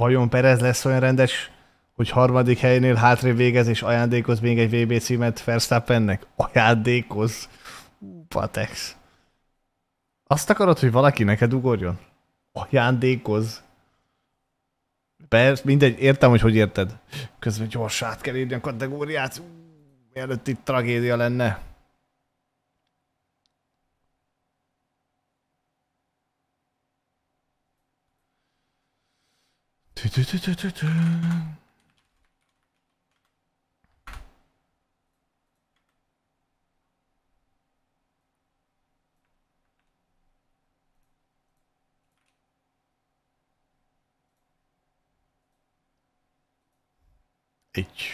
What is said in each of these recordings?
vajon Perez lesz olyan rendes, hogy harmadik helynél hátrébb végez és ajándékoz még egy VB címet Verstappennek? Ajándékoz? Patex. Azt akarod, hogy valaki neked ugorjon? Ajándékoz. Persze, mindegy, értem, hogy hogy érted. Közben gyorsát kell írni a kategóriát. Mielőtt itt tragédia lenne. Így.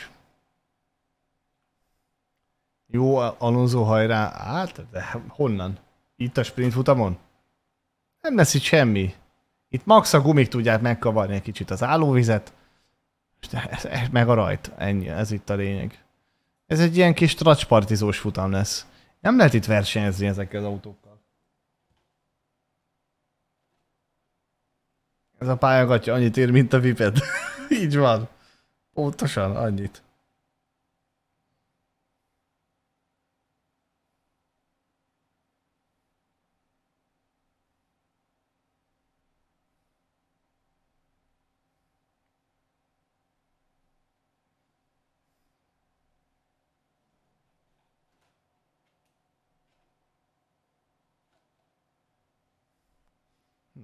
Jó, Alonso hajrá. Hát, de honnan? Itt a sprint futamon? Nem lesz itt semmi. Itt max a gumik tudják megkavarni egy kicsit az állóvizet, és ez, ez e- meg a rajt, ennyi, ez itt a lényeg. Ez egy ilyen kis tracspartizós futam lesz. Nem lehet itt versenyezni ezekkel az autókkal. Ez a pályagatja annyit ér, mint a viped. Így van. Pontosan annyit.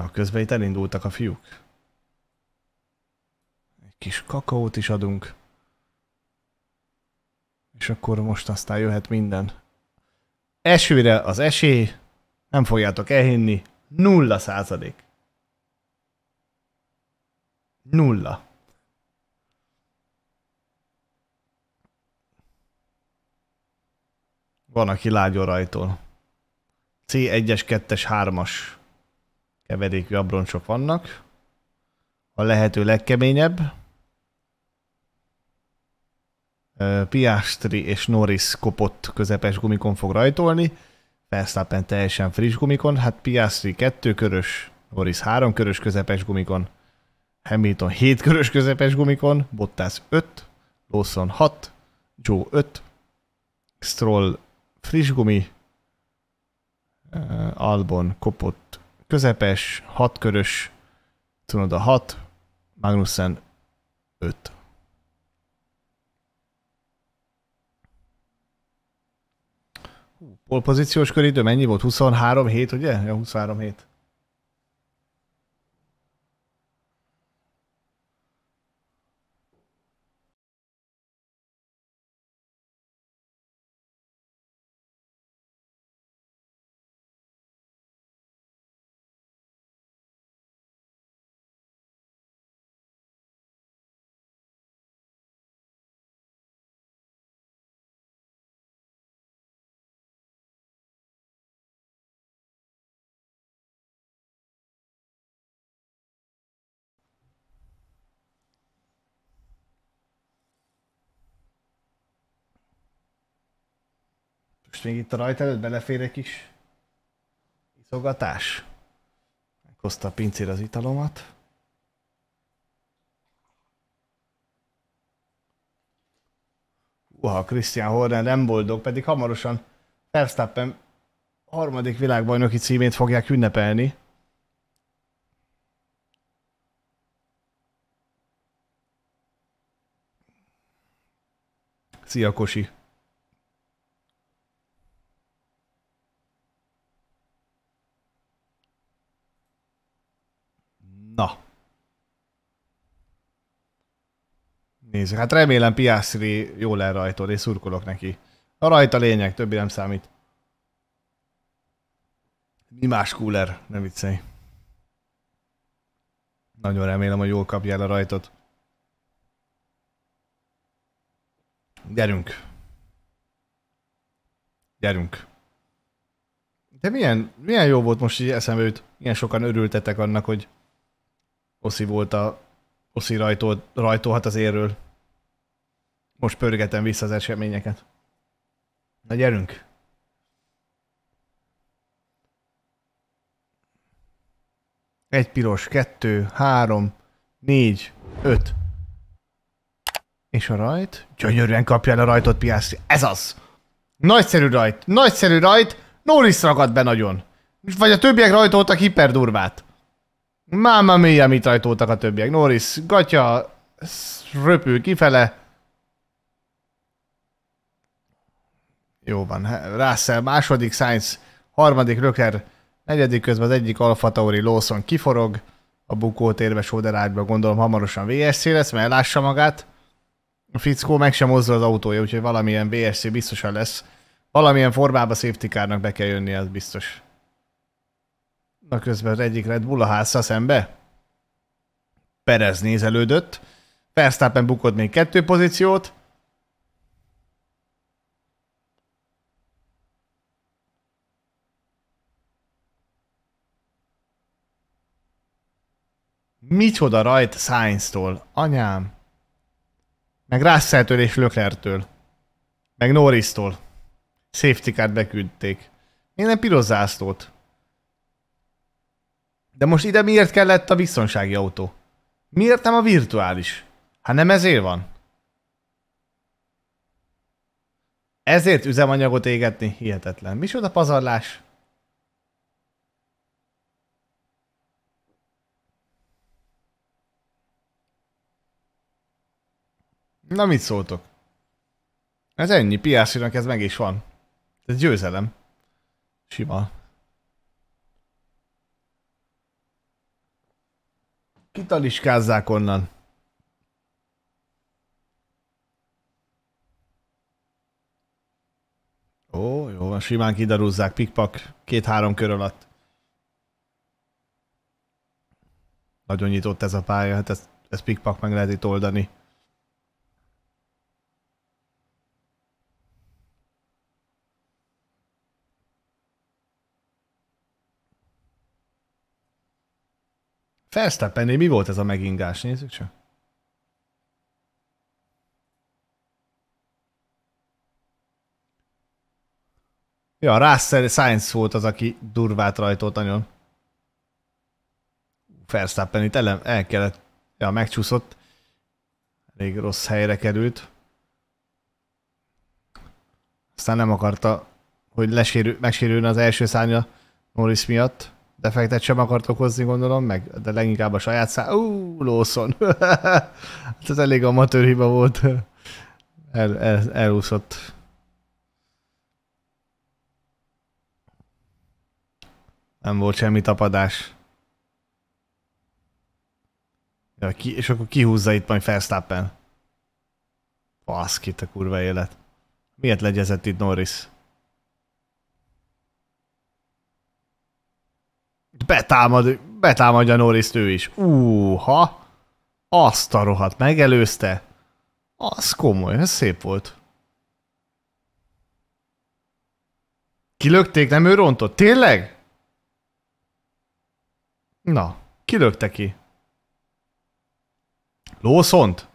A közben itt elindultak a fiúk. Egy kis kakaót is adunk. És akkor most aztán jöhet minden. Esőre az esély, nem fogjátok elhinni, nulla százalék. Nulla. Van, aki lágyó rajtól. C1-es, 2-es, 3-as keverékű abroncsok vannak. A lehető legkeményebb. Piastri és Norris kopott közepes gumikon fog rajtolni. Verstappen teljesen friss gumikon, hát Piastri kettő körös, Norris három körös közepes gumikon, Hamilton 7 körös közepes gumikon, Bottas 5, Lawson 6, Joe 5, Stroll friss gumi, Albon kopott közepes, hatkörös, a hat, Magnussen 5. Polpozíciós köridő mennyi volt? 23 hét, ugye? Ja, 23 hét. Most még itt a rajt előtt belefér egy kis iszogatás. Meghozta a pincér az italomat. Uha, Christian Horner nem boldog, pedig hamarosan Verstappen harmadik világbajnoki címét fogják ünnepelni. Szia, Kosi! Na. Nézzük. Hát remélem Piászri jól elrajtol, és szurkolok neki. A rajta lényeg, többi nem számít. Mi más cooler, nem viccelj. Nagyon remélem, hogy jól kapja el a rajtot. Gyerünk. Gyerünk. De milyen, milyen jó volt most így eszembe jut. Milyen sokan örültetek annak, hogy Oszi volt a... Oszi rajtó, rajtóhat az érről. Most pörgetem vissza az eseményeket. Na gyerünk! Egy piros, kettő, három, négy, öt. És a rajt? Gyönyörűen kapja el a rajtot Piászi. Ez az! Nagyszerű rajt! Nagyszerű rajt! Norris ragadt be nagyon! Vagy a többiek rajtoltak hiperdurvát. Máma mia, mit ajtótak a többiek. Norris, gatya, röpül kifele. Jó van, Russell második, Sainz harmadik, Röker negyedik közben az egyik Alfa Tauri Lawson kiforog a bukótérbe sóderágyba, gondolom hamarosan VSC lesz, mert lássa magát. A fickó meg sem mozdul az autója, úgyhogy valamilyen VSC biztosan lesz. Valamilyen formába safety be kell jönni, az biztos. Na közben az egyik Red Bull a házra szembe. Perez nézelődött. Verstappen bukott még kettő pozíciót. Micsoda rajt Sainz-tól, anyám. Meg Russell-től és Löklertől. Meg Norris-tól. Safety card beküldték. nem piros zászlót. De most ide miért kellett a biztonsági autó? Miért nem a virtuális? Hát nem ezért van. Ezért üzemanyagot égetni? Hihetetlen. Micsoda pazarlás? Na mit szóltok? Ez ennyi, piásinak ez meg is van. Ez győzelem. Sima. Kitaliskázzák onnan. Ó, jó van, simán kidarúzzák, pikpak, két-három kör alatt. Nagyon nyitott ez a pálya, hát ezt, ezt pikpak meg lehet itt oldani. Verstappennél mi volt ez a megingás? Nézzük csak. Ja, Russell Science volt az, aki durvát rajtolt nagyon. Felsztappen itt ele, el kellett, ja, megcsúszott. Elég rossz helyre került. Aztán nem akarta, hogy lesérül, megsérülne az első szárnya Norris miatt defektet sem akart okozni, gondolom, meg de leginkább a saját szá... Ú, lószon. hát ez elég amatőr hiba volt. El, el, elúszott. Nem volt semmi tapadás. Ja, ki, és akkor kihúzza itt majd Verstappen. Baszki, a kurva élet. Miért legyezett itt Norris? betámad, betámadja Norris ő is. Úha! Azt a rohadt megelőzte. Az komoly, ez szép volt. Kilökték, nem ő rontott? Tényleg? Na, kilökte ki. Lószont?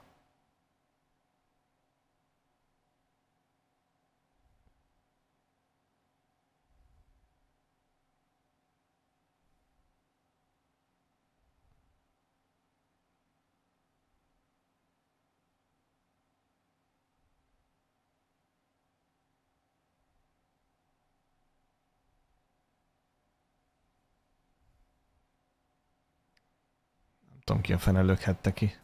tudom ki a fene lökhette ki.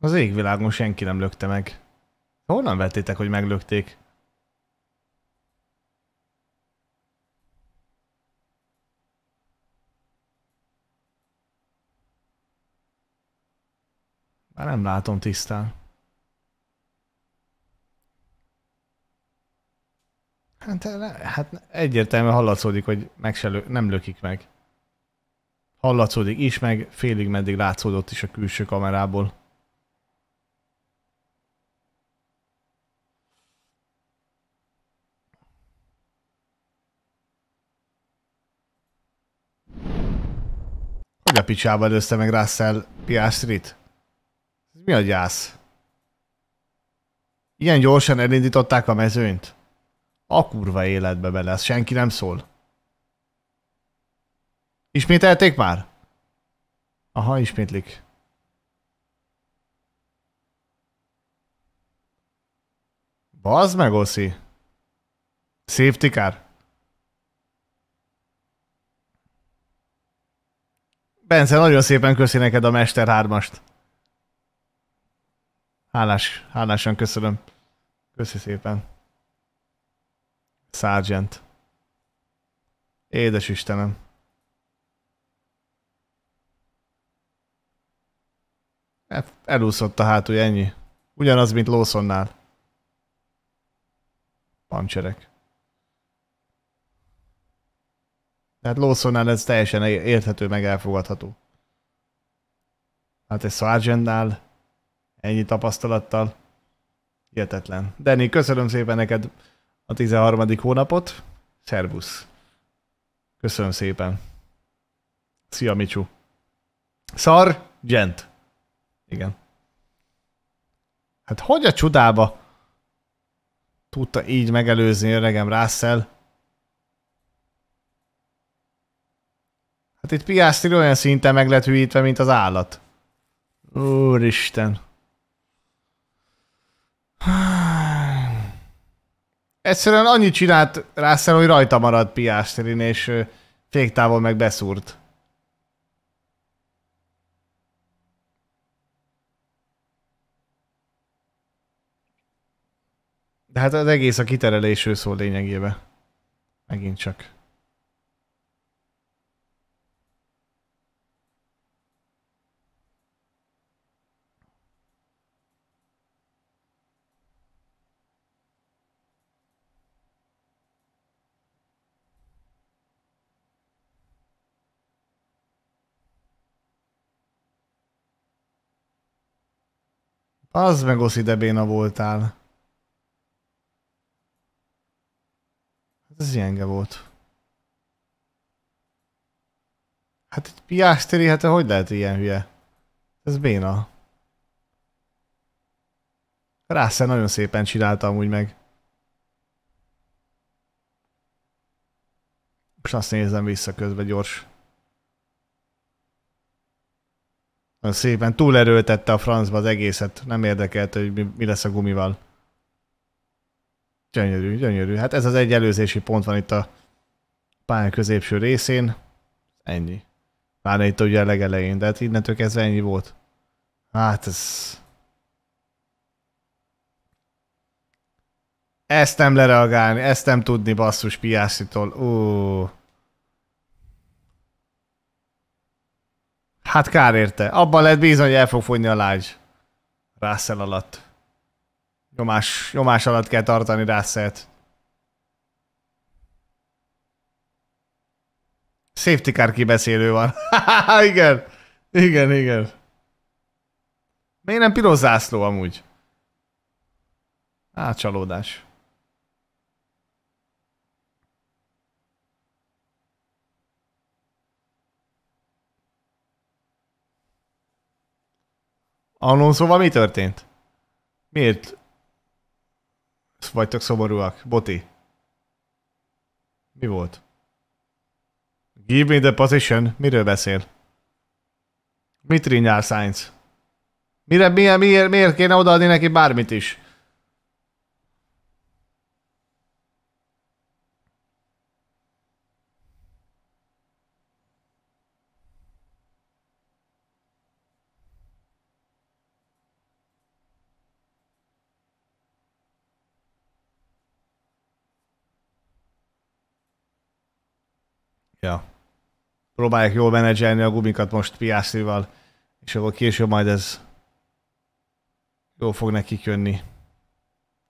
Az égvilágon senki nem lökte meg. Honnan vettétek, hogy meglökték? Már nem látom tisztán. Hát, hát egyértelműen hallatszódik, hogy meg se lő, nem lökik meg. Hallatszódik is, meg félig meddig látszódott is a külső kamerából. Hogy a picsába össze meg Russell Piastrit? Mi a gyász? Ilyen gyorsan elindították a mezőnyt? A kurva életbe bele, ezt senki nem szól. Ismételték már? Aha, ismétlik. Bazd meg, Oszi. Safety car. Bence, nagyon szépen köszi neked a Mester 3-ast. Hálás, hálásan köszönöm. Köszi szépen. Sergeant. Édes Istenem. Elúszott a hátulja, ennyi. Ugyanaz, mint Lawsonnál. Pancserek. Tehát Lawsonnál ez teljesen érthető, meg elfogadható. Hát egy Sargentnál ennyi tapasztalattal. Hihetetlen. Dani, köszönöm szépen neked a 13. hónapot. Szervusz. Köszönöm szépen. Szia, Micsú. Szar, gent. Igen. Hát hogy a csodába tudta így megelőzni öregem Russell? Hát itt Piastri olyan szinten meg hűítve, mint az állat. Úristen. Egyszerűen annyit csinált Russell, hogy rajta maradt Piásterin, és féktávol meg beszúrt. De hát az egész a kiterelésről szól lényegében. Megint csak. Az meg oszi, de béna voltál. Ez gyenge volt. Hát egy piás téri, hát hogy lehet ilyen hülye? Ez béna. Rászer nagyon szépen csináltam úgy meg. Most azt nézem vissza közben gyors. Szépen túlerőltette a francba az egészet, nem érdekelt, hogy mi, mi lesz a gumival. Gyönyörű, gyönyörű. Hát ez az egy előzési pont van itt a pálya középső részén. Ennyi. Már itt ugye a legelején, de hát innentől kezdve ennyi volt. Hát ez... Ezt nem lereagálni, ezt nem tudni basszus piászitól. Ó. Hát kár érte. Abban lehet bizony, hogy el fog fogyni a lágy. Russell alatt. Nyomás, nyomás alatt kell tartani Russellt. Safety car kibeszélő van. igen. Igen, igen. Miért nem piros zászló amúgy? Á, csalódás. Alonsoval mi történt? Miért vagytok szomorúak? Boti. Mi volt? Give me the position. Miről beszél? Mit rinyál Sainz? Mire, milyen miért, miért kéne odaadni neki bármit is? Ja. Próbálják jól menedzselni a gumikat most piászival, és akkor később majd ez jól fog nekik jönni.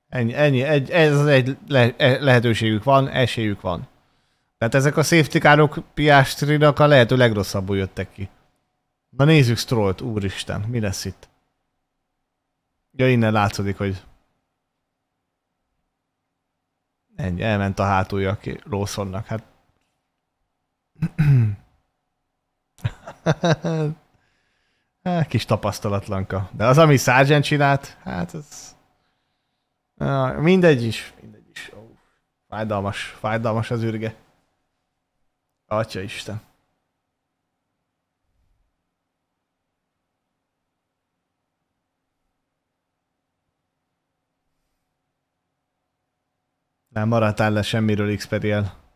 Ennyi, ennyi egy, ez az egy le, e, lehetőségük van, esélyük van. Tehát ezek a safety károk a lehető legrosszabbul jöttek ki. Na nézzük Strollt, úristen, mi lesz itt? Ja, innen látszódik, hogy ennyi, elment a hátulja Lawsonnak. Hát Hát, kis tapasztalatlanka. De az, ami Sargent csinált, hát ez... Mindegy is, mindegy is. Ó, fájdalmas, fájdalmas az ürge. Atya Isten. Nem maradtál le semmiről, Xperiel.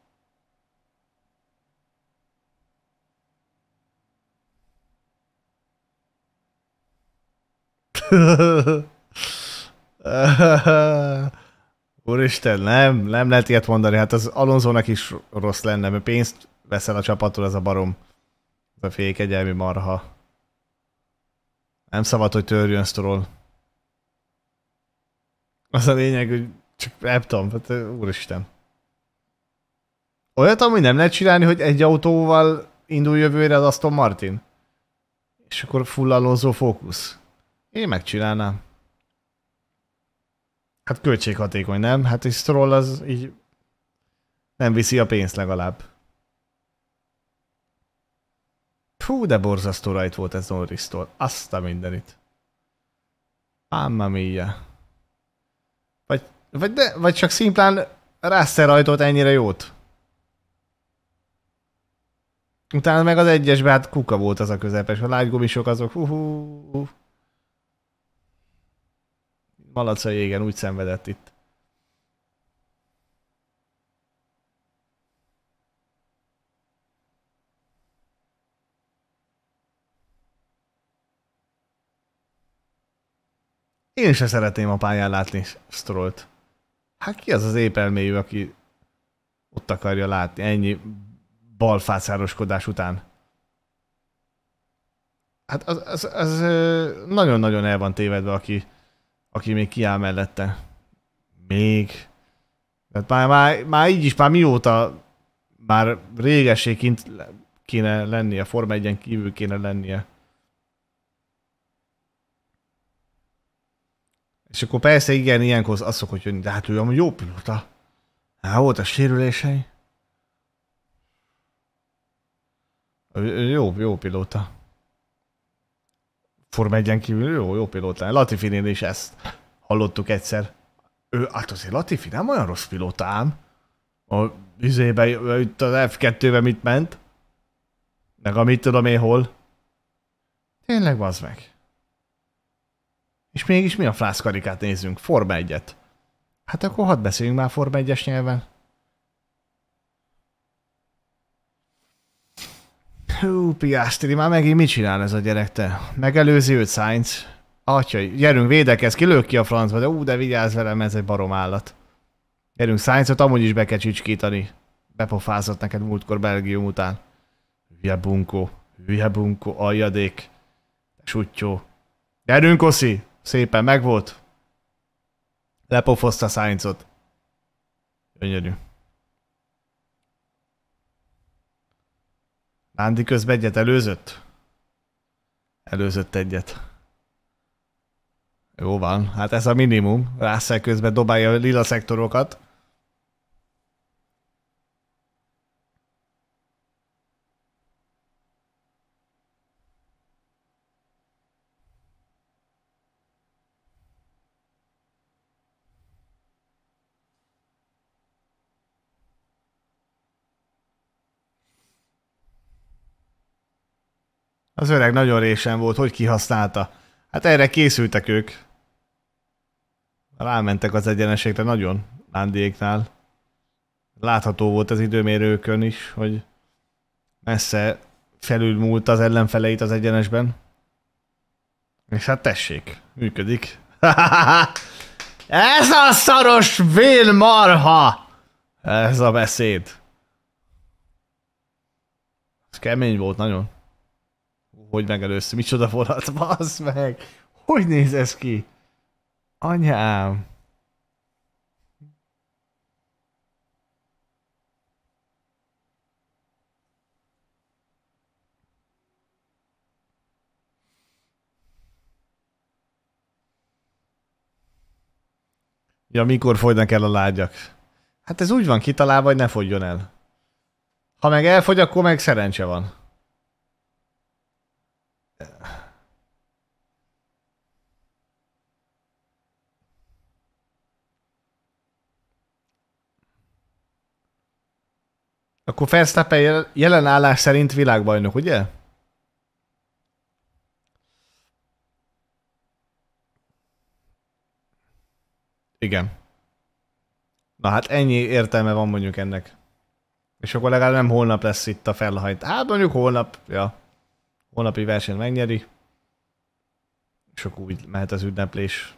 Úristen, nem, nem lehet ilyet mondani. Hát az Alonzónak is rossz lenne, mert pénzt veszel a csapattól, ez a barom. Ez a fékegyelmi marha. Nem szabad, hogy törjön sztorol. Az a lényeg, hogy csak nem tudom, hát, úristen. Olyat, ami nem lehet csinálni, hogy egy autóval indul jövőre az Aston Martin. És akkor full Alonso fókusz. Én megcsinálnám. Hát költséghatékony, nem? Hát egy stroll az így nem viszi a pénzt legalább. Fú, de borzasztó rajt volt ez Norris-tól. Azt a mindenit. Mamma mia. Vagy, vagy, de, vagy csak szimplán rászer rajtot ennyire jót. Utána meg az egyesbe, hát kuka volt az a közepes. A lágygumisok azok, hú, hú, hú. Malaca a jégen úgy szenvedett itt. Én se szeretném a pályán látni Strollt. Hát ki az az épelméjű, aki ott akarja látni ennyi balfácároskodás után? Hát az nagyon-nagyon el van tévedve, aki aki még kiáll mellette. Még. Tehát már, már, már így is, már mióta már régesé kéne lennie, Forma 1 kívül kéne lennie. És akkor persze igen, ilyenkor az szokott jönni, de hát ő amúgy jó pilóta. Hát volt a sérülései. jó, jó pilóta. Forma 1 kívül jó, jó pilóta. Latifinél is ezt hallottuk egyszer. Ő, hát azért Latifi nem olyan rossz pilóta ám. A üzébe, itt az F2-be mit ment? Meg amit tudom én hol. Tényleg az meg. És mégis mi a frászkarikát nézzünk? Forma 1-et. Hát akkor hadd beszéljünk már Forma 1-es nyelven. Hú, piásztiri, már megint mit csinál ez a gyerek, te? Megelőzi őt Sainz? Atya, gyerünk, védekez, kilök ki a francba, de ú, de vigyázz velem, ez egy barom állat. Gyerünk, Sainzot amúgy is be kell csicskítani. Bepofázott neked múltkor Belgium után. Hülye bunkó, hülye bunkó, aljadék. Sutyó. Gyerünk, Oszi! Szépen megvolt. Lepofozta Sainzot. Gyönyörű. Andi közben egyet előzött? Előzött egyet. Jó van, hát ez a minimum. Rászel közben dobálja a lila szektorokat. Az öreg nagyon résen volt, hogy kihasználta. Hát erre készültek ők. Rámentek az egyenesekre nagyon, Lándéknál. Látható volt az időmérőkön is, hogy messze felülmúlt az ellenfeleit az egyenesben. És hát tessék, működik. Ez a szaros vén marha! Ez a beszéd. Ez kemény volt nagyon hogy megelőzsz, micsoda vonat, bassz meg! Hogy néz ez ki? Anyám! Ja, mikor fogynak el a lágyak? Hát ez úgy van kitalálva, hogy ne fogjon el. Ha meg elfogy, akkor meg szerencse van. Akkor Verstappen jelen állás szerint világbajnok, ugye? Igen. Na hát ennyi értelme van mondjuk ennek. És akkor legalább nem holnap lesz itt a felhajt. Hát mondjuk holnap, ja holnapi versenyt megnyeri, és akkor úgy mehet az ünneplés.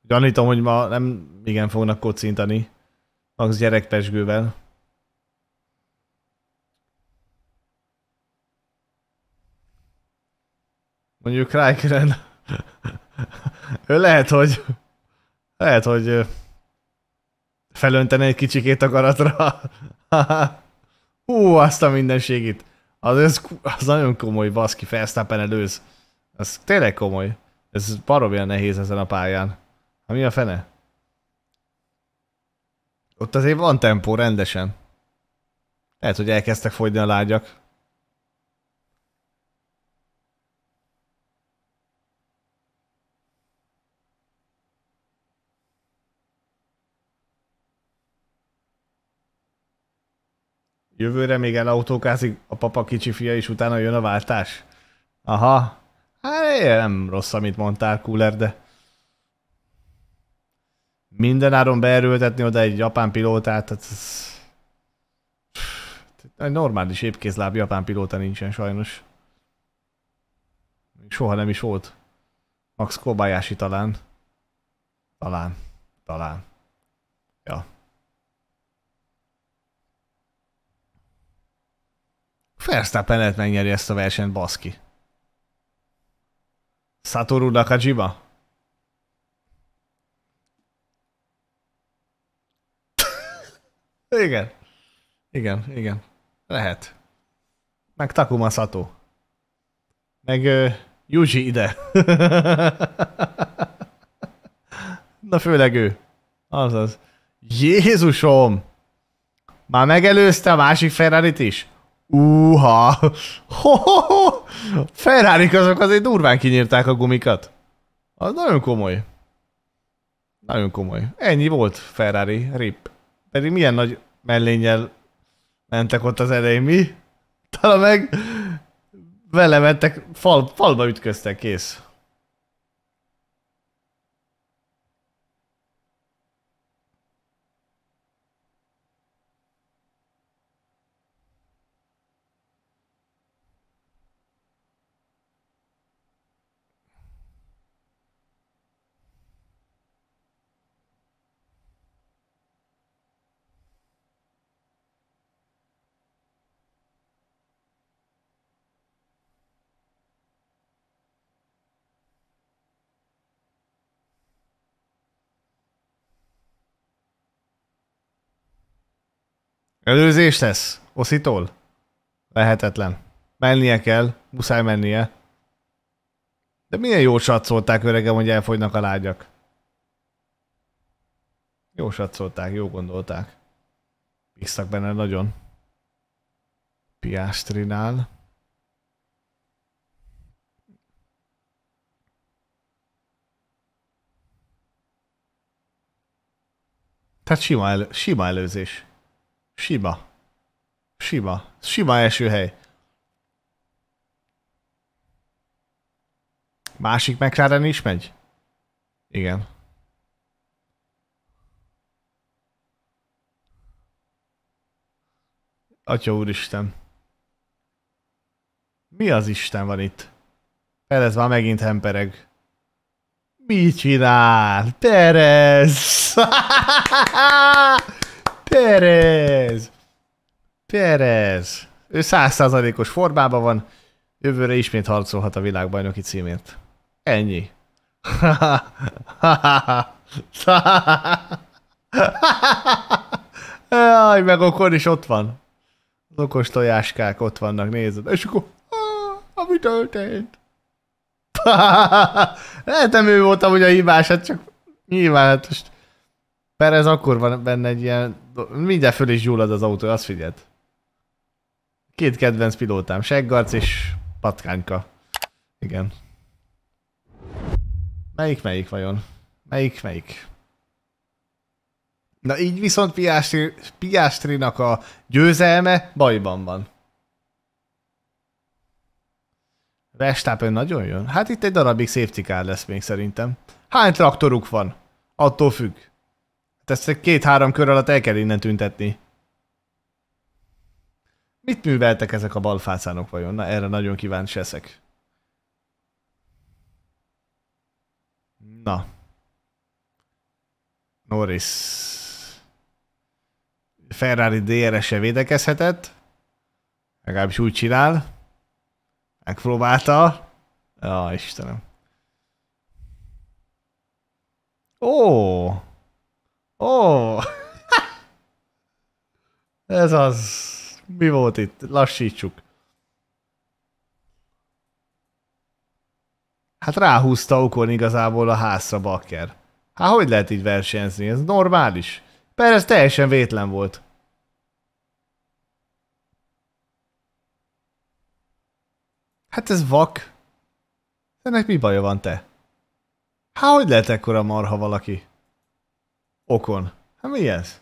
Gyanítom, hogy ma nem igen fognak kocintani, max gyerekpesgővel. Mondjuk Rijkeren. ő lehet, hogy lehet, hogy felöntene egy kicsikét akaratra. Hú, azt a mindenségit. Az, ez, az nagyon komoly, baszki, felsztappen előz. Ez tényleg komoly. Ez barom ilyen nehéz ezen a pályán. ha hát mi a fene? Ott azért van tempó rendesen. Lehet, hogy elkezdtek fogyni a lágyak. Jövőre még elautókázik a papa kicsi fia, és utána jön a váltás? Aha. Hát nem rossz, amit mondtál, cooler, de... Mindenáron beerőltetni oda egy japán pilótát, tehát ez... Egy normális épkézláb japán pilóta nincsen sajnos. soha nem is volt. Max Kobayashi talán. Talán. Talán. Verstappen lehet megnyeri ezt a versenyt, baszki. Satoru Nakajima? igen. Igen, igen. Lehet. Meg Takuma Sato. Meg uh, Yuji ide. Na főleg ő. Azaz. Jézusom! Már megelőzte a másik ferrari is? Uha, Ho, ho, ho. ferrari azok azért durván kinyírták a gumikat. Az nagyon komoly. Nagyon komoly. Ennyi volt Ferrari, rip. Pedig milyen nagy mellénnyel mentek ott az elején, mi? Talán meg vele mentek, fal, falba ütköztek, kész. Előzés lesz? Oszitól? Lehetetlen. Mennie kell, muszáj mennie. De milyen jó satszolták öregem, hogy elfogynak a lágyak. Jó satszolták, jó gondolták. Bíztak benne nagyon. Piastrinál. Tehát sima, elő, sima előzés. Sima. Sima. Sima első hely. Másik McLaren is megy? Igen. Atya úristen. Mi az Isten van itt? Perez már megint hempereg. Mit csinál? Perez! Perez! Perez! Ő százszázalékos formában van, jövőre ismét harcolhat a világbajnoki címért. Ennyi. Jaj, meg okor is ott van. Az okos tojáskák ott vannak, nézed. És akkor, ah, ami történt? Lehet nem ő voltam, hogy a hibás, hát csak nyilván, hát most Perez akkor van benne egy ilyen... Mindjárt föl is gyullad az autó, azt figyeld. Két kedvenc pilótám, seggarc és patkányka. Igen. Melyik melyik vajon? Melyik melyik? Na így viszont Piastri, Piastrinak a győzelme bajban van. Verstappen nagyon jön? Hát itt egy darabig safety car lesz még szerintem. Hány traktoruk van? Attól függ ezt két-három kör alatt el kell innen tüntetni. Mit műveltek ezek a balfácánok vajon? Na, erre nagyon kíváncsi eszek. Na. Norris. Ferrari DRS-e védekezhetett. Legalábbis úgy csinál. Megpróbálta. Ja, Istenem. Ó! Ó! Oh. Ez az. Mi volt itt? Lassítsuk. Hát ráhúzta okon igazából a házra bakker. Hát hogy lehet így versenyezni? Ez normális. ez teljesen vétlen volt. Hát ez vak. Ennek mi baja van te? Hát hogy lehet ekkora marha valaki? Okon. Hát mi ez?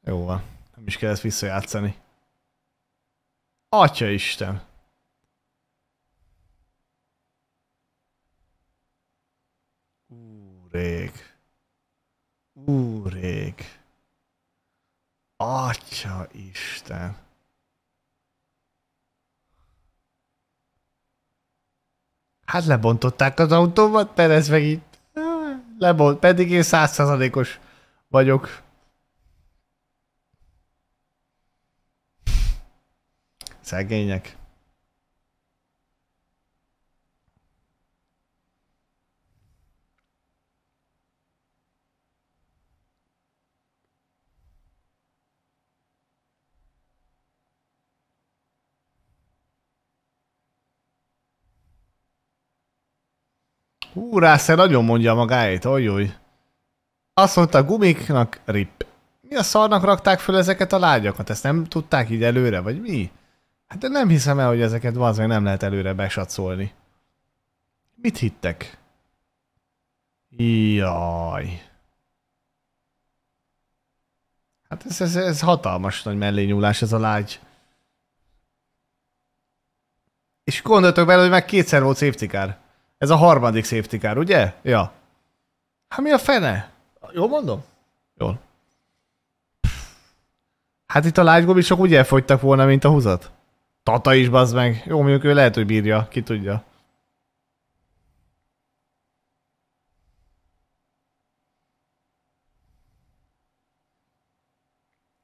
Jó van. Nem is kell ezt visszajátszani. Atya Isten! Úrék. Úrék. Atya Isten. Hát lebontották az autómat, Perez meg így Lebont, pedig én százszázalékos vagyok. Szegények. Hú, Rászer nagyon mondja magáét, ojjúj. Azt mondta gumiknak, rip. Mi a szarnak rakták föl ezeket a lágyakat? Ezt nem tudták így előre, vagy mi? Hát de nem hiszem el, hogy ezeket az nem lehet előre besatszolni. Mit hittek? Jaj. Hát ez, ez, ez hatalmas nagy mellényúlás ez a lágy. És gondoltok bele, hogy meg kétszer volt szépcikár. Ez a harmadik safety car, ugye? Ja. Hát mi a fene? Jól mondom? Jól. Hát itt a lágygomisok úgy elfogytak volna, mint a húzat. Tata is bazd meg. Jó, mondjuk ő lehet, hogy bírja, ki tudja.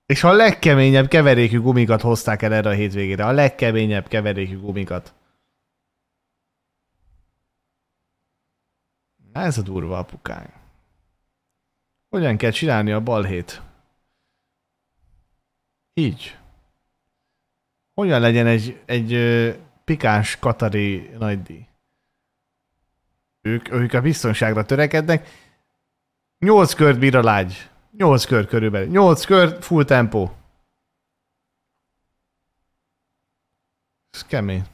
És a legkeményebb keverékű gumikat hozták el erre a hétvégére. A legkeményebb keverékű gumikat. Ez a durva apukány. Hogyan kell csinálni a balhét? Így. Hogyan legyen egy, egy ö, pikás katari nagydíj? Ők, ők a biztonságra törekednek. Nyolc kört bír a lágy. Nyolc kör körülbelül. Nyolc kör, full tempó. Ez kemény.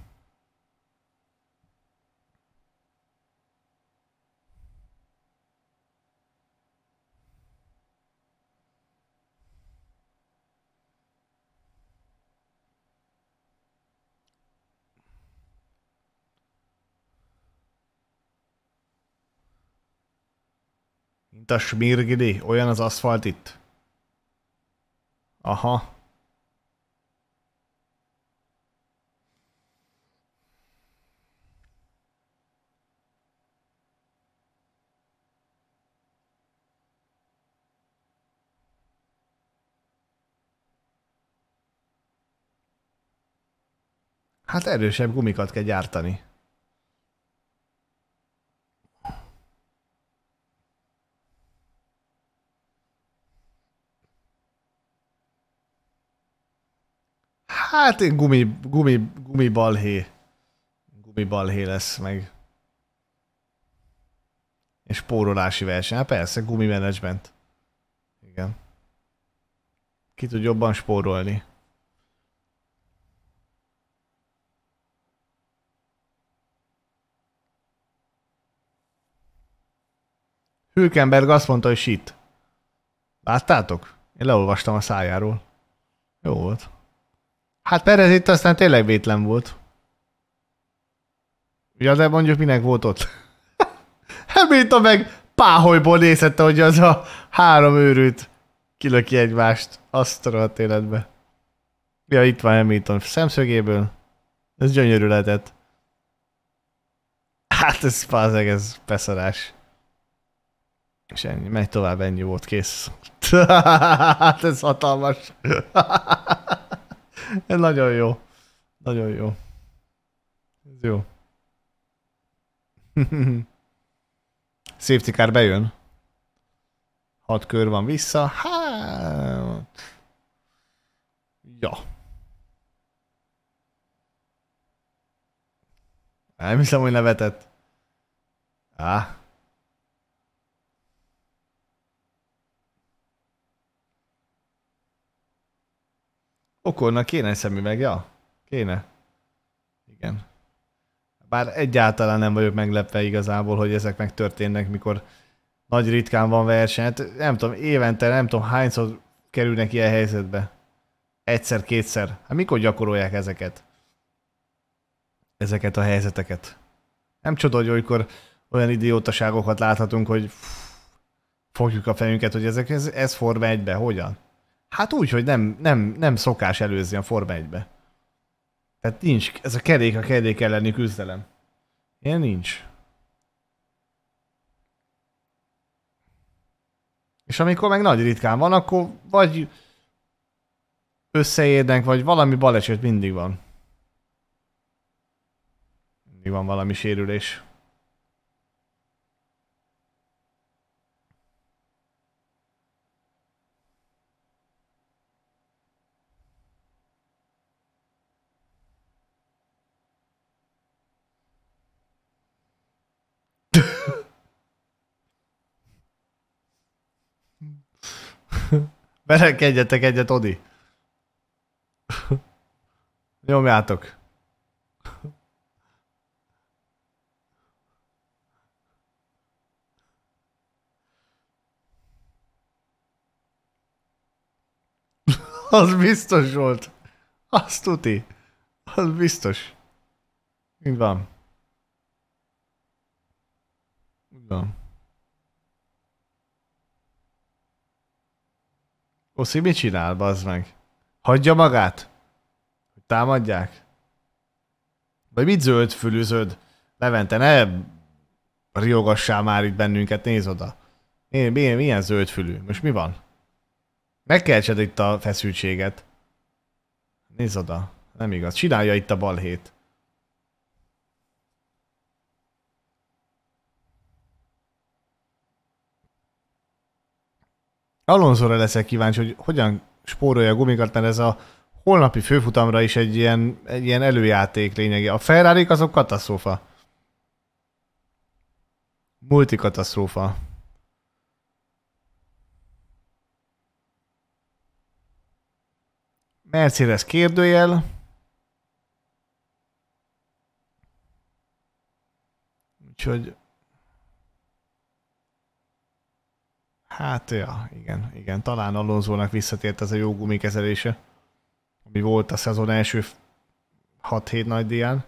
Mint a smirgidi, olyan az aszfalt itt? Aha. Hát erősebb gumikat kell gyártani. Hát én gumi, gumi, gumi balhé gumi balhé lesz meg. És spórolási verseny. Hát persze, management. Igen. Ki tud jobban spórolni. Hülkenberg azt mondta, hogy shit. Láttátok? Én leolvastam a szájáról. Jó volt. Hát Perez itt aztán tényleg vétlen volt. Ja, de mondjuk minek volt ott. Hamilton hát, meg páholyból nézette, hogy az a három őrült kilöki egymást. Azt a életbe. Ja, itt van Hamilton szemszögéből. Ez gyönyörű lehetett. Hát ez pázeg, ez beszarás. És ennyi, megy tovább, ennyi volt, kész. hát ez hatalmas. Ez nagyon jó. Nagyon jó. Ez jó. Safety car bejön. Hat kör van vissza. Hát... Ja. Nem hiszem, hogy nevetett. Á. Ah. Okornak kéne egy szemüveg, ja? Kéne. Igen. Bár egyáltalán nem vagyok meglepve igazából, hogy ezek megtörténnek, mikor nagy ritkán van verseny. Hát nem tudom, évente nem tudom hányszor kerülnek ilyen helyzetbe. Egyszer, kétszer. Hát mikor gyakorolják ezeket? Ezeket a helyzeteket. Nem csoda, hogy olykor olyan idiótaságokat láthatunk, hogy fogjuk a fejünket, hogy ezek, ez, ez forma egybe, hogyan? Hát úgy, hogy nem, nem, nem szokás előzni a Forma 1-be. Tehát nincs, ez a kerék a kerék elleni küzdelem. Ilyen nincs. És amikor meg nagy ritkán van, akkor vagy összeérnek, vagy valami baleset mindig van. Mindig van valami sérülés. Belekedjetek egyet, Odi. Nyomjátok. Az biztos volt. Azt tuti. Az biztos. Így van. Így van. Oszi mit csinál, bazd meg? Hagyja magát? Hogy támadják? Vagy mit zöld fülüzöd? Levente, ne riogassál már itt bennünket, nézd oda. Milyen, milyen, milyen zöld fülű? Most mi van? Megkeltsed itt a feszültséget. Nézd oda. Nem igaz. Csinálja itt a balhét. Alonzóra leszek kíváncsi, hogy hogyan spórolja a gumikat, mert ez a holnapi főfutamra is egy ilyen, egy ilyen előjáték lényegi. A ferrari azok katasztrófa. Multikatasztrófa. Mercedes kérdőjel. Úgyhogy Hát, ja, igen, igen. Talán Alonzónak visszatért ez a jó gumikezelése, ami volt a szezon első 6-7 nagy dián.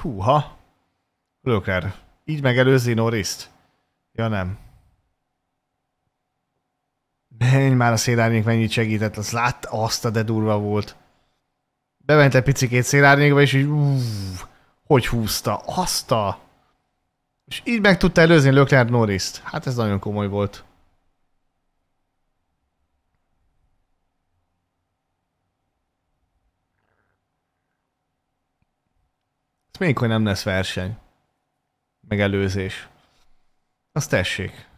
Húha! Lökler, így megelőzi Norriszt? Ja nem. Menj már a szélárnyék mennyit segített, az lát, azt a de durva volt. Bement egy picikét szélárnyékba, és így uff, hogy húzta, azt a... És így meg tudta előzni Lökler Norris-t. Hát ez nagyon komoly volt. Ez még hogy nem lesz verseny. megelőzés, Azt tessék.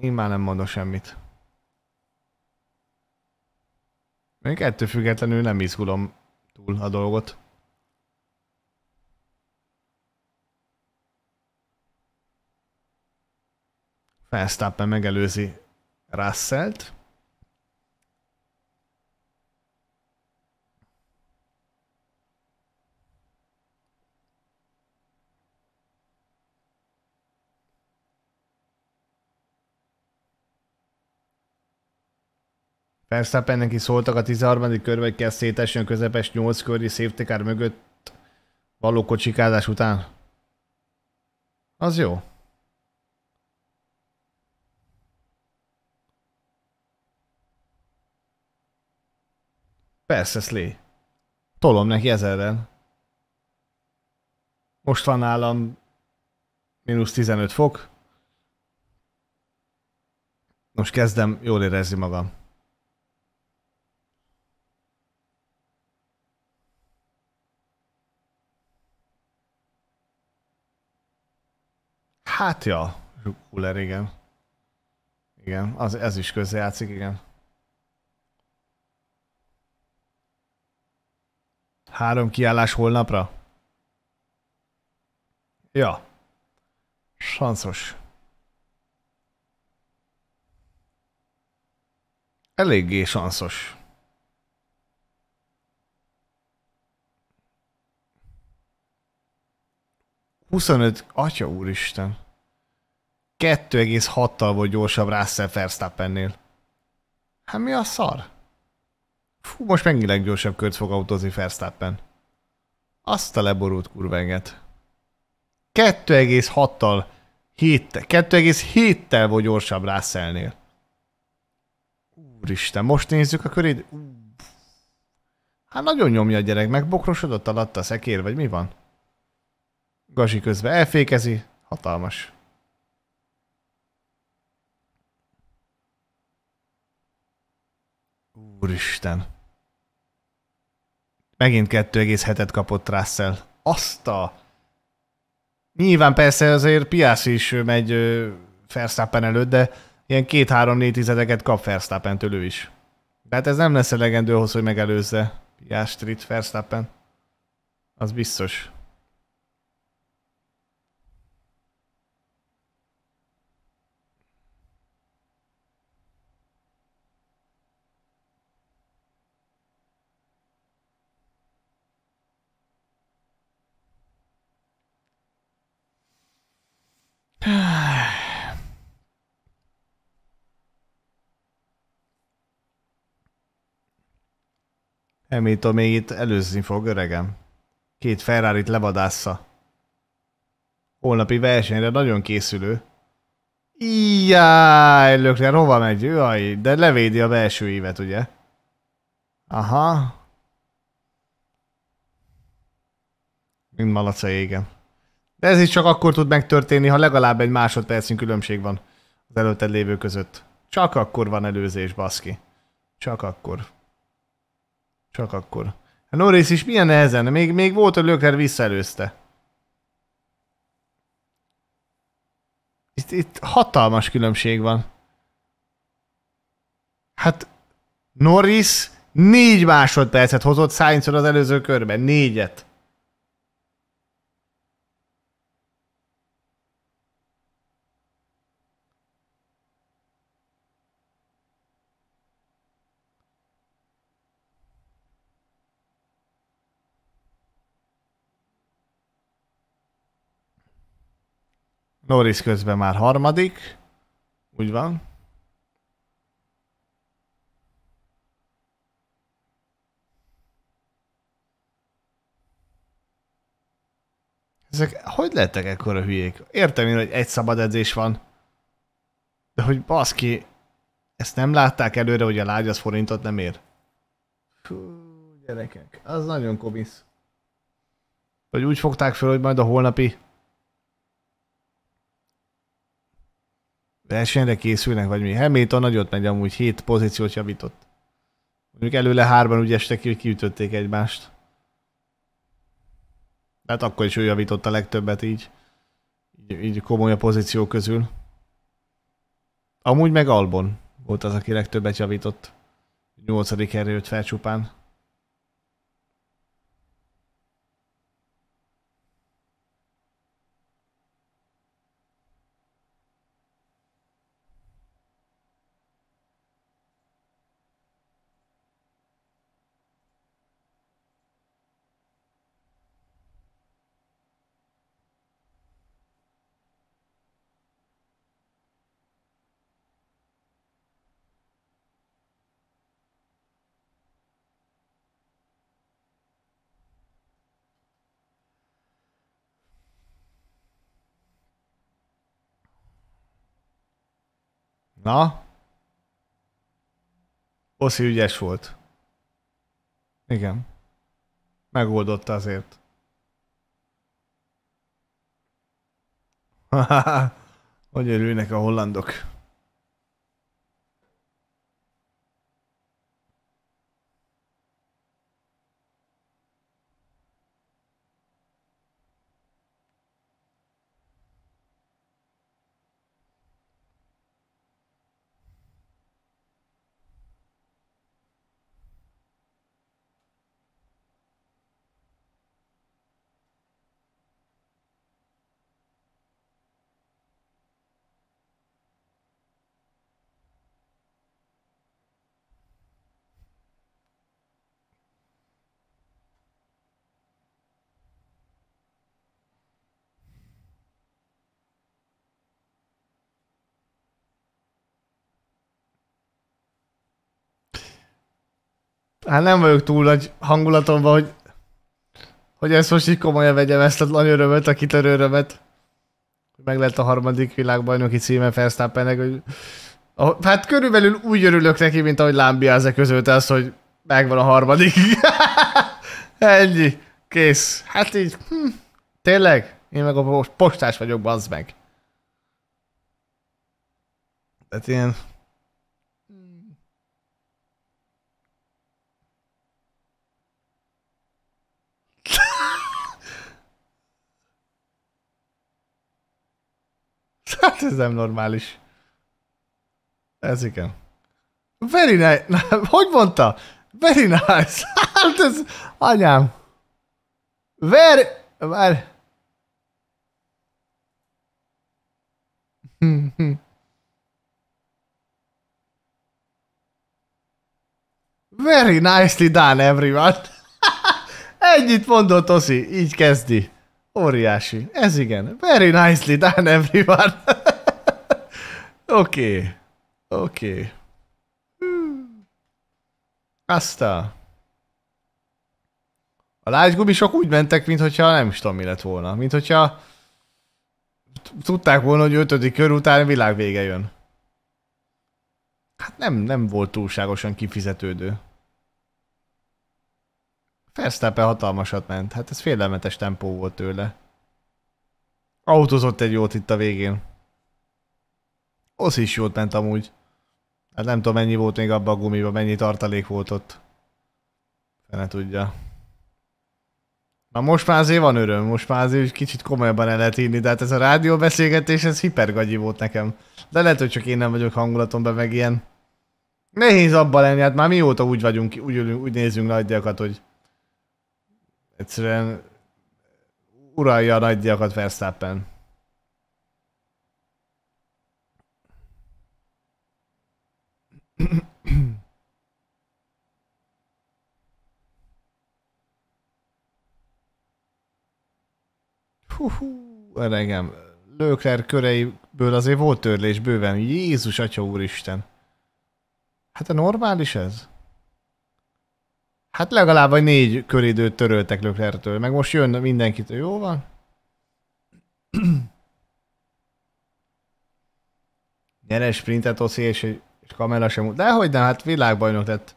Én már nem mondom semmit. Még ettől függetlenül nem izgulom túl a dolgot. Verstappen megelőzi Russellt. Verstappen neki szóltak a 13. körbe, hogy kezd szétesni a közepes 8 körri safety mögött való kocsikázás után. Az jó. Persze, Slay. Tolom neki ezerrel. Most van nálam mínusz 15 fok. Most kezdem jól érezni magam. Hát ja, Cooler, igen. Igen, az, ez is közzejátszik, igen. Három kiállás holnapra? Ja. Sanszos. Eléggé sanszos. Huszonöt, atya úristen. 2,6-tal volt gyorsabb Russell Verstappennél. Hát mi a szar? Fú, most mennyi leggyorsabb kört fog autózni Fersztappen? Azt a leborult kurvenget. 2,6-tal 2,7-tel volt gyorsabb rászelnél. Úristen, most nézzük a körét. Hát nagyon nyomja a gyerek, meg bokrosodott alatt a szekér, vagy mi van? Gazsi közben elfékezi, hatalmas. Úristen. Megint 2,7-et kapott Russell. Azt a... Nyilván persze azért Piász is megy Verstappen előtt, de ilyen 2-3-4 tizedeket kap Verstappentől ő is. De hát ez nem lesz elegendő ahhoz, hogy megelőzze Piász Street Verstappen. Az biztos. Hamilton még itt előzni fog öregem. Két Ferrari-t levadásza. Holnapi versenyre nagyon készülő. Ijjáj, Lökler hova megy? Jaj, de levédi a belső évet, ugye? Aha. Mind malaca égen. De ez is csak akkor tud megtörténni, ha legalább egy másodpercünk különbség van az előtted lévő között. Csak akkor van előzés, baszki. Csak akkor. Csak akkor. A hát Norris is milyen nehezen, még, még volt, hogy Lökler visszaelőzte. Itt, itt hatalmas különbség van. Hát Norris négy másodpercet hozott Sainzor az előző körben, négyet. Norris közben már harmadik. Úgy van. Ezek hogy lettek ekkora hülyék? Értem én, hogy egy szabad edzés van. De hogy baszki, ezt nem látták előre, hogy a lágy az forintot nem ér? Hú, gyerekek, az nagyon komisz. Hogy úgy fogták fel, hogy majd a holnapi versenyre készülnek, vagy mi. Hamilton nagyot megy amúgy, 7 pozíciót javított. Mondjuk előle hárban úgy estek ki, hogy kiütötték egymást. Hát akkor is ő javított a legtöbbet így. Így, így komoly a pozíció közül. Amúgy meg Albon volt az, aki legtöbbet javított. 8. erőt felcsupán. Na? Oszi ügyes volt. Igen. Megoldotta azért. Hogy örülnek a hollandok. Hát nem vagyok túl nagy hangulatomban, hogy, hogy ezt most így komolyan vegyem, ezt a nagy örömet, a kitörő örömet. Meg lett a harmadik világbajnoki címe Fersztappennek, hogy Hát körülbelül úgy örülök neki, mint ahogy Lámbiáze között az, hogy megvan a harmadik. Ennyi. Kész. Hát így, hm, tényleg? Én meg a postás vagyok, bazd meg. Tehát ilyen Hát ez nem normális. Ez igen. Very nice. Hogy mondta? Very nice. Hát ez... Anyám. Very... Ver... Very nicely done, everyone. Ennyit mondott Oszi, így kezdi. Óriási. Ez igen. Very nicely done, everyone. Oké. Oké. Aztán. A lágy gumisok úgy mentek, mintha nem is tudom mi lett volna. Mint hogyha tudták volna, hogy ötödik kör után világ vége jön. Hát nem, nem volt túlságosan kifizetődő. Verstappen hatalmasat ment, hát ez félelmetes tempó volt tőle. Autózott egy jót itt a végén. Osz is jót ment amúgy. Hát nem tudom mennyi volt még abba a gumiba, mennyi tartalék volt ott. Fene tudja. Na most már azért van öröm, most már azért kicsit komolyabban el lehet hinni, de hát ez a rádió beszélgetés, ez hipergagyi volt nekem. De lehet, hogy csak én nem vagyok hangulatomban, meg ilyen. Nehéz abban lenni, hát már mióta úgy vagyunk, úgy, ülünk, úgy nézünk nagydiakat, hogy Egyszerűen uralja a nagy diakat Verstappen. Hú, engem. Lökler köreiből azért volt törlés bőven. Jézus Atya Úristen. Hát a normális ez? Hát legalább vagy négy köridőt töröltek Löklertől, meg most jön mindenkit, jó van? Gyere sprintet, Oszi, és, és kamera sem... Dehogy nem, hát világbajnok lett.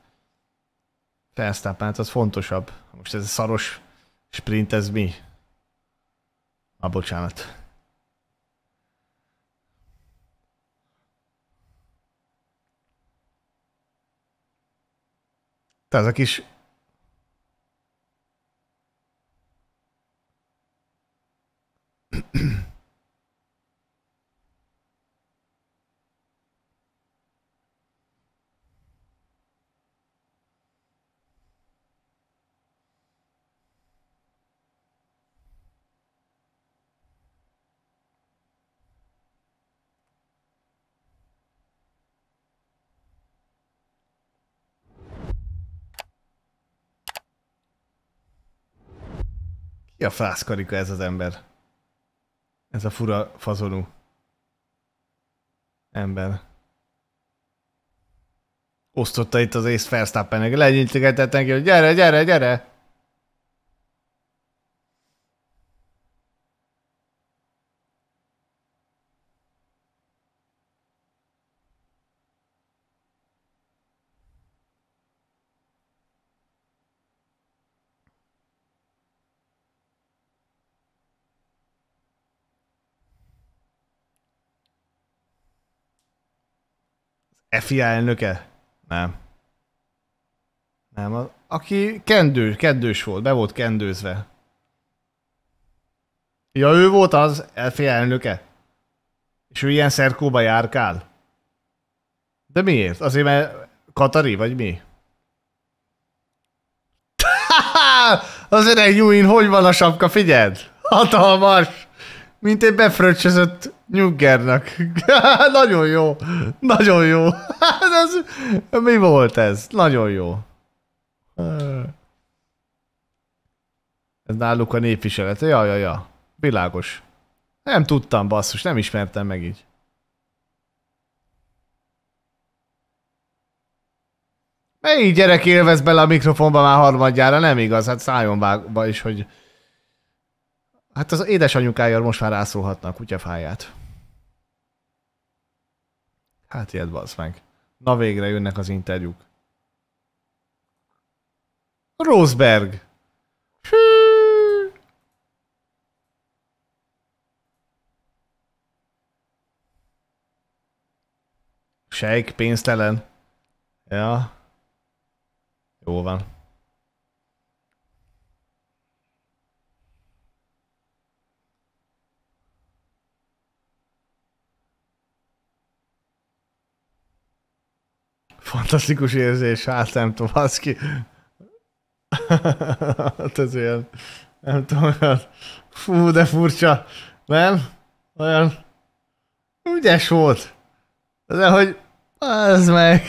Felsztápán, hát az fontosabb. Most ez a szaros sprint, ez mi? A bocsánat. Tehát ez a kis Ki a fászkarika ez az ember? Ez a fura fazonú ember. Osztotta itt az ész Verstappenek, lenyitgetett neki, hogy gyere, gyere, gyere! FIA elnöke? Nem. Nem, a, aki kendő, kendős volt, be volt kendőzve. Ja, ő volt az FIA elnöke? És ő ilyen szerkóba járkál? De miért? Azért, mert Katari, vagy mi? Az öreg Juin, hogy van a sapka, figyeld! Hatalmas! Mint egy befröccsözött Nyuggernak. Nagyon jó. Nagyon jó. ez, mi volt ez? Nagyon jó. Ez náluk a népviselet. Ja, ja, ja. Világos. Nem tudtam, basszus. Nem ismertem meg így. Melyik gyerek élvez bele a mikrofonba már harmadjára? Nem igaz, hát szájon vágva is, hogy... Hát az édesanyukája most már rászólhatnak kutyafáját. Hát ilyet bazd meg. Na végre jönnek az interjúk. Rosberg! Hű! Sejk pénztelen. Ja. Jó van. fantasztikus érzés, hát nem tudom, az ki. hát ez ilyen, nem tudom, olyan, fú, de furcsa, nem? Olyan ügyes volt. De hogy, az meg,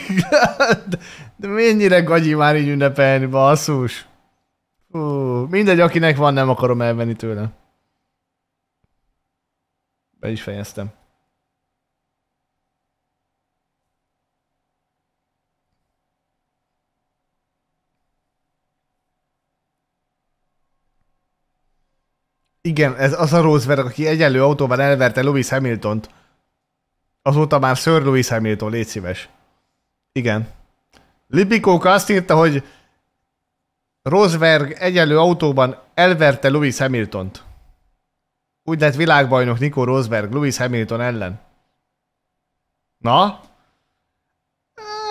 de, de mennyire gagyi már így ünnepelni, basszus. Fú, mindegy, akinek van, nem akarom elvenni tőle. Be is fejeztem. Igen, ez az a Rosberg, aki egyenlő autóval elverte Lewis Hamiltont. Azóta már Sir Lewis Hamilton, légy szíves. Igen. Lipikóka azt írta, hogy Rosberg egyenlő autóban elverte Lewis Hamiltont. Úgy lett világbajnok Nico Rosberg Lewis Hamilton ellen. Na?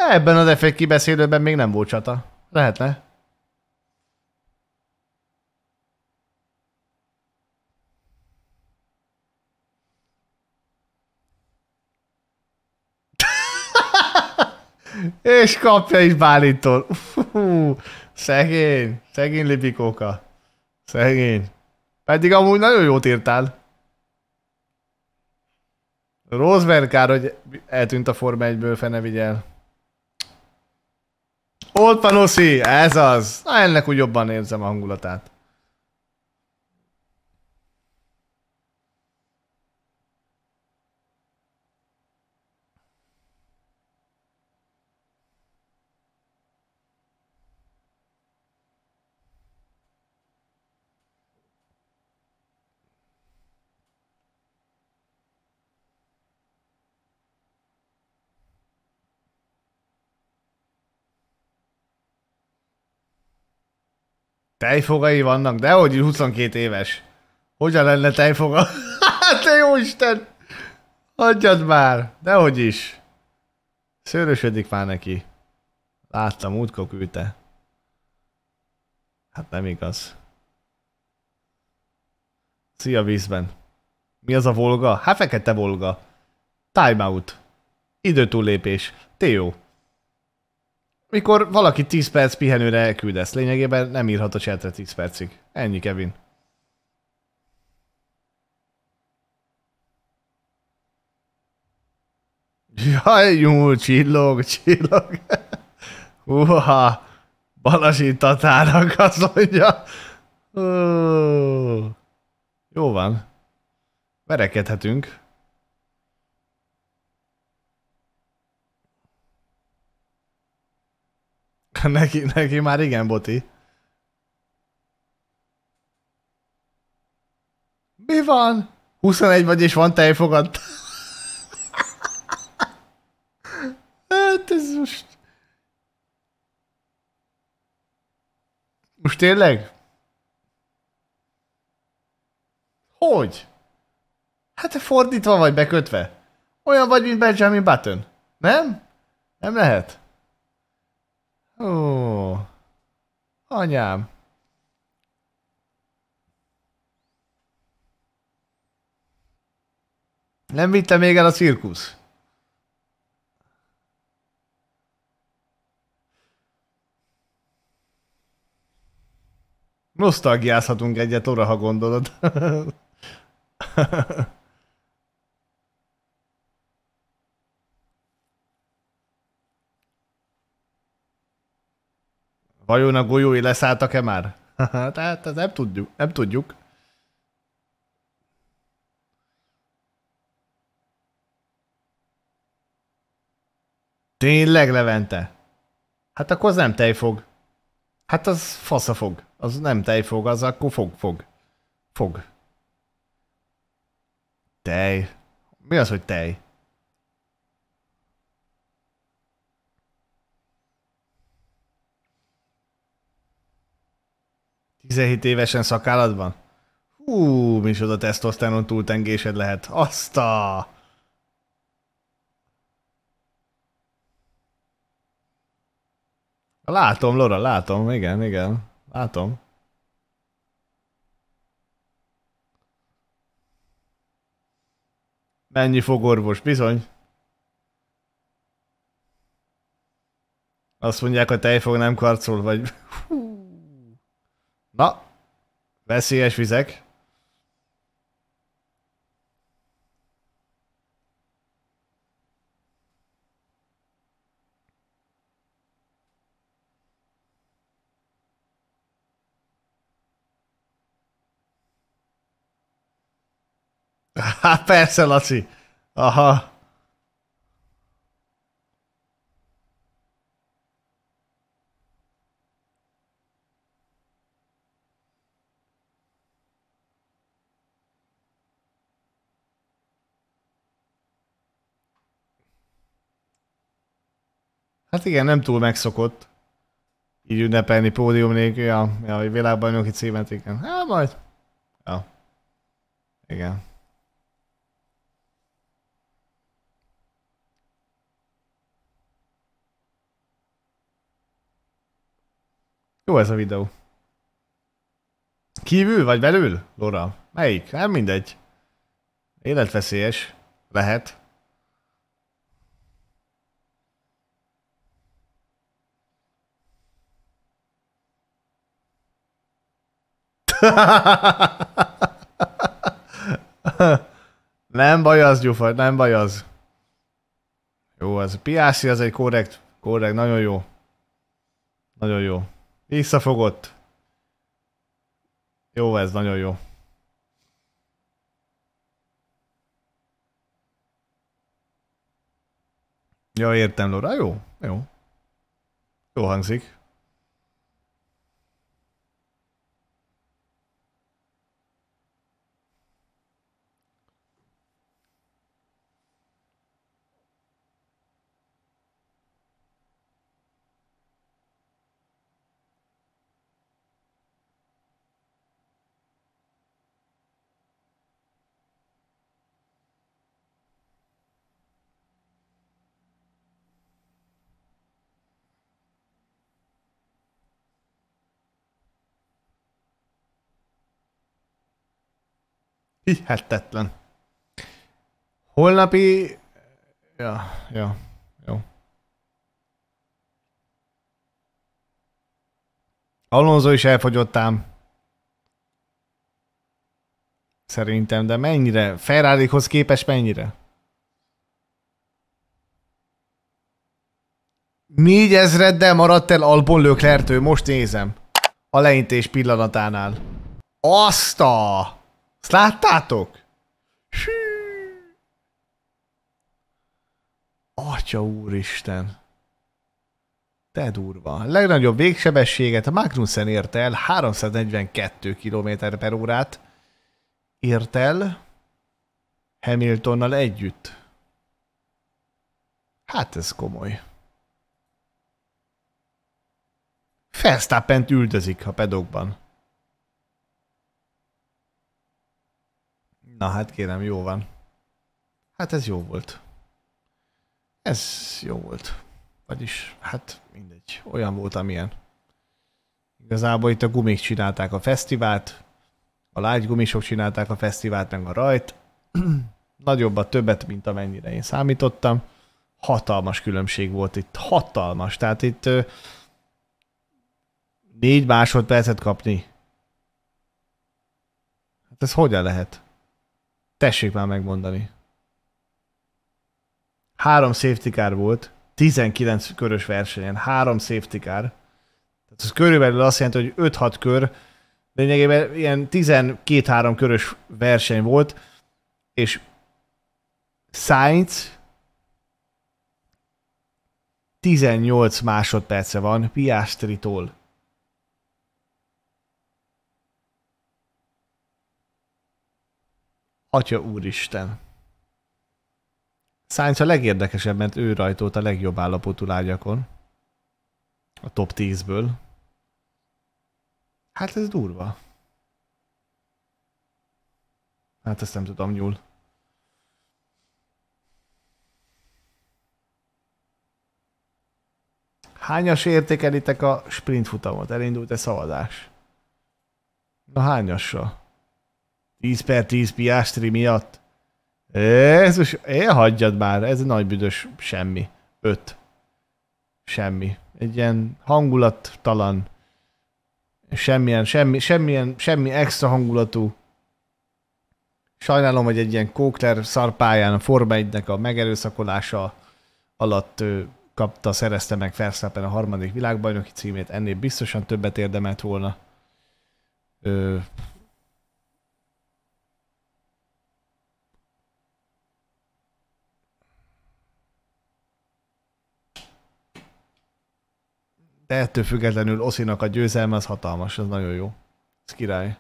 Ebben az effekt kibeszélőben még nem volt csata. Lehetne. És kapja is Bálintól. Szegény. Szegény Libikóka. Szegény. Pedig amúgy nagyon jót írtál. Rosberg kár, hogy eltűnt a Forma 1-ből, fene vigyel. Old Panossi, ez az. Na, ennek úgy jobban érzem a hangulatát. Tejfogai vannak? de hogy 22 éves. Hogyan lenne tejfoga? Hát te jó Isten! Hagyjad már! Dehogy is! Szőrösödik már neki. Láttam, útkó küldte. Hát nem igaz. Szia vízben. Mi az a volga? Hát fekete volga. Timeout. Időtúllépés. jó mikor valaki 10 perc pihenőre elküldesz, lényegében nem írhat a csetre 10 percig. Ennyi, Kevin. Jaj, nyúl, csillog, csillog. Uha, Balasi Tatának azt mondja. jó van. Verekedhetünk. neki, neki már igen, Boti. Mi van? 21 vagy és van tejfogad. hát ez most... Most tényleg? Hogy? Hát te fordítva vagy bekötve. Olyan vagy, mint Benjamin Button. Nem? Nem lehet. Ó, anyám. Nem vitte még el a cirkusz? Nosztalgiázhatunk egyet, orra, ha gondolod. Vajon a golyói leszálltak-e már? Tehát ez nem tudjuk. Nem tudjuk. Tényleg Levente? Hát akkor az nem tejfog. Hát az fasza fog. Az nem tejfog, az akkor fog, fog. Fog. Tej. Mi az, hogy tej? 17 évesen szakállatban? Hú, mi is oda tesztosztánon túltengésed lehet. Azt a... Látom, Lora, látom, igen, igen, látom. Mennyi fogorvos, bizony. Azt mondják, a tejfog nem karcol, vagy... Hú. Na, veszélyes vizek. Hát persze, Laci. Aha. Hát igen, nem túl megszokott így ünnepelni pódium nélkül, ja, ja, hogy világbajnoki címet, igen. Hát majd. Ja. Igen. Jó ez a videó. Kívül vagy belül, Lora? Melyik? Nem hát mindegy. Életveszélyes. Lehet. nem baj az, Gyufa, nem baj az. Jó, az PRC az egy korrekt, korrekt, nagyon jó. Nagyon jó. Visszafogott. Jó, ez nagyon jó. Ja, értem, Lora. Jó, jó. Jó hangzik. Hihetetlen. Holnapi... Ja, ja, jó. Alonso is elfogyott ám. Szerintem, de mennyire? ferrari képes mennyire? Négy ezreddel maradt el Albon Löklertől, most nézem. A leintés pillanatánál. Azt ezt láttátok? Hű. Atya úristen. Te durva. A legnagyobb végsebességet a Magnussen ért el, 342 km per órát ért el Hamiltonnal együtt. Hát ez komoly. Felsztappent üldözik a pedokban. Na hát kérem, jó van. Hát ez jó volt. Ez jó volt. Vagyis, hát mindegy. Olyan volt, amilyen. Igazából itt a gumik csinálták a fesztivált, a lágy gumisok csinálták a fesztivált, meg a rajt. Nagyobb a többet, mint amennyire én számítottam. Hatalmas különbség volt itt. Hatalmas. Tehát itt ö, négy másodpercet kapni. Hát ez hogyan lehet? Tessék már megmondani. Három safety car volt, 19 körös versenyen, három safety car. Tehát ez körülbelül azt jelenti, hogy 5-6 kör, lényegében ilyen 12-3 körös verseny volt, és Sainz 18 másodperce van Piastri-tól. Atya úristen. Science a legérdekesebb, mert ő rajtolt a legjobb állapotú lágyakon. A top 10-ből. Hát ez durva. Hát ezt nem tudom, nyúl. Hányas értékelitek a sprint futamot? Elindult-e szavazás? Na hányassal? 10 per 10 piástri miatt. Jézus, elhagyjad már, ez egy nagy büdös semmi. 5. Semmi. Egy ilyen hangulattalan, semmilyen, semmi, semmilyen, semmi extra hangulatú. Sajnálom, hogy egy ilyen kókler szarpályán a Forma 1 a megerőszakolása alatt kapta, szerezte meg Verstappen a harmadik világbajnoki címét, ennél biztosan többet érdemelt volna. Ö, de ettől függetlenül Oszinak a győzelme az hatalmas, ez nagyon jó. Ez király.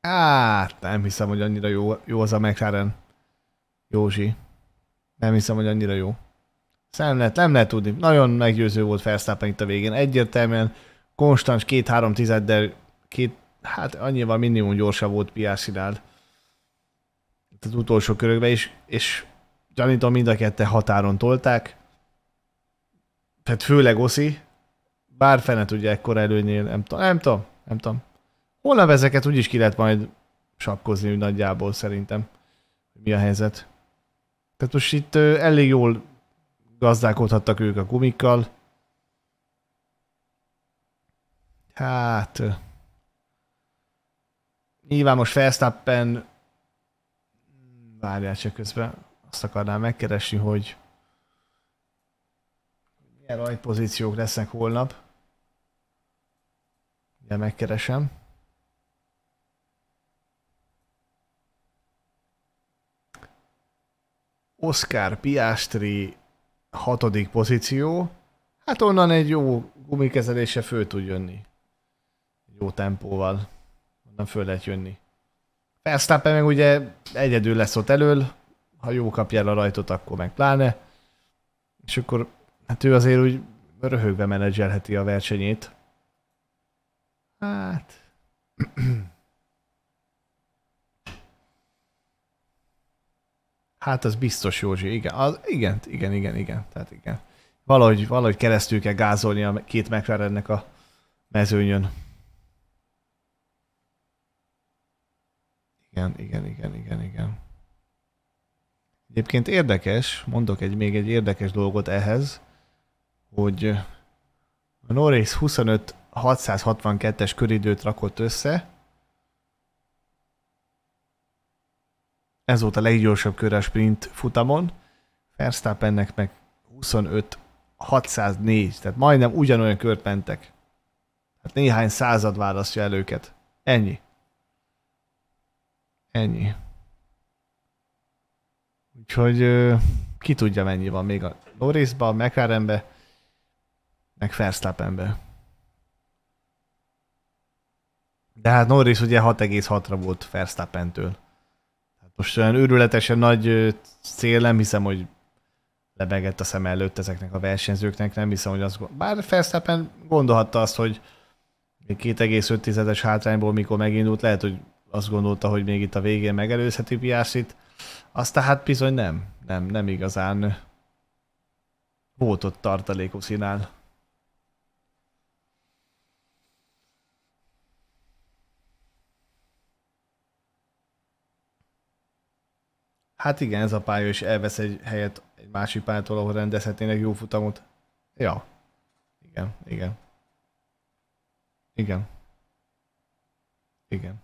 Hát, nem hiszem, hogy annyira jó, jó az a McLaren. Józsi. Nem hiszem, hogy annyira jó nem lehet, nem lehet tudni. Nagyon meggyőző volt Verstappen itt a végén. Egyértelműen konstans két-három tizeddel, két, hát annyival minimum gyorsabb volt Piászilárd az utolsó körökben is, és gyanítom mind a kette határon tolták. Tehát főleg Oszi, bár fene tudja ekkor előnyél, nem tudom, nem tudom, nem tudom. Holnap ezeket úgyis ki lehet majd sakkozni úgy nagyjából szerintem, mi a helyzet. Tehát most itt elég jól gazdálkodhattak ők a gumikkal. Hát... Nyilván most Verstappen... Várjál csak közben. Azt akarnám megkeresni, hogy... Milyen rajtpozíciók lesznek holnap. Ugye megkeresem. Oscar Piastri hatodik pozíció. Hát onnan egy jó gumikezelése föl tud jönni. Jó tempóval. Onnan föl lehet jönni. Verstappen meg ugye egyedül lesz ott elől, ha jó kapja el a rajtot, akkor meg pláne. És akkor hát ő azért úgy röhögve menedzselheti a versenyét. Hát... Hát az biztos, Józsi, igen. Az, igen, igen, igen, igen. Tehát igen. Valahogy, valahogy keresztül kell gázolni a két McLarennek a mezőnyön. Igen, igen, igen, igen, igen. Egyébként érdekes, mondok egy még egy érdekes dolgot ehhez, hogy a Norris 25 662-es köridőt rakott össze, Ez volt a leggyorsabb kör a sprint futamon. Verstappennek meg 25 604, tehát majdnem ugyanolyan kört mentek. Hát néhány század választja el őket. Ennyi. Ennyi. Úgyhogy ki tudja mennyi van még a Norrisba, a McLarenbe, meg Verstappenbe. De hát Norris ugye 6,6-ra volt Verstappentől most olyan őrületesen nagy cél, nem hiszem, hogy lebegett a szem előtt ezeknek a versenyzőknek, nem hiszem, hogy az... Bár Fersztappen gondolhatta azt, hogy még 2,5-es hátrányból, mikor megindult, lehet, hogy azt gondolta, hogy még itt a végén megelőzheti piászit azt tehát bizony nem, nem, nem igazán volt ott tartalékú színál. Hát igen, ez a pálya is elvesz egy helyet egy másik pályától, ahol rendezhetnének jó futamot. Ja. Igen, igen. Igen. Igen.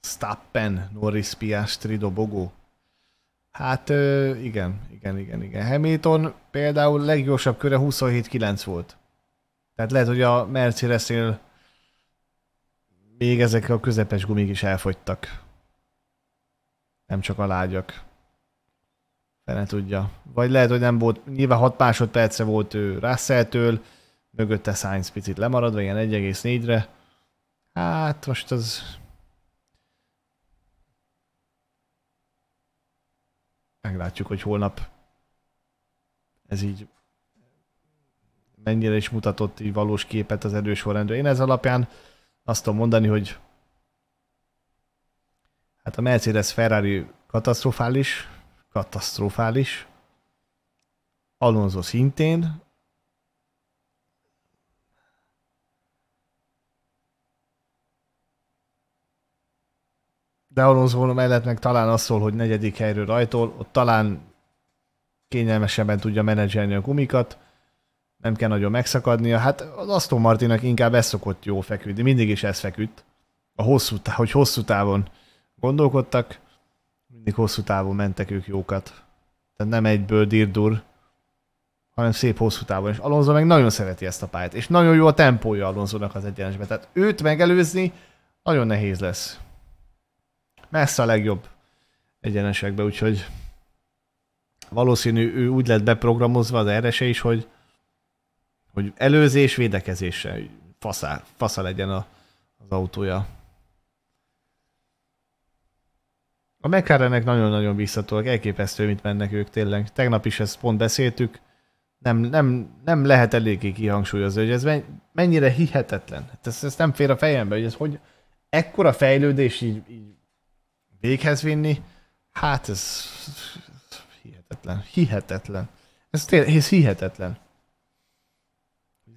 Stappen, Norris, Piastri, Dobogó. Hát igen, igen, igen, igen. Hamilton például leggyorsabb köre 27-9 volt. Tehát lehet, hogy a Mercedesnél még ezek a közepes gumik is elfogytak. Nem csak a lágyak. Fene tudja. Vagy lehet, hogy nem volt, nyilván 6 másodperce volt ő Russell-től, mögötte Sainz picit lemaradva, ilyen 1,4-re. Hát most az... Meglátjuk, hogy holnap ez így mennyire is mutatott így valós képet az erős sorrendről. Én ez alapján azt tudom mondani, hogy hát a Mercedes Ferrari katasztrofális, katasztrofális, Alonso szintén, de Alonso mellett meg talán az szól, hogy negyedik helyről rajtól, ott talán kényelmesebben tudja menedzselni a gumikat, nem kell nagyon megszakadnia. Hát az Aston Martinnak inkább ez szokott jó feküdni, mindig is ez feküdt. A hosszú, táv, hogy hosszú távon gondolkodtak, mindig hosszú távon mentek ők jókat. Tehát nem egyből dirdur, hanem szép hosszú távon. És Alonso meg nagyon szereti ezt a pályát, és nagyon jó a tempója Alonsonak az egyenesbe. Tehát őt megelőzni nagyon nehéz lesz. Messze a legjobb egyenesekbe, úgyhogy valószínű ő úgy lett beprogramozva az erre is, hogy hogy előzés, védekezéssel, hogy faszá, fasza legyen a, az autója. A McLarenek nagyon-nagyon visszatolok, elképesztő, mit mennek ők tényleg. Tegnap is ezt pont beszéltük, nem, nem, nem lehet eléggé kihangsúlyozni, hogy ez mennyire hihetetlen. Hát ez, ez nem fér a fejembe, hogy ez hogy ekkora fejlődés így, így véghez vinni, hát ez hihetetlen, hihetetlen. Ez, tényleg ez hihetetlen.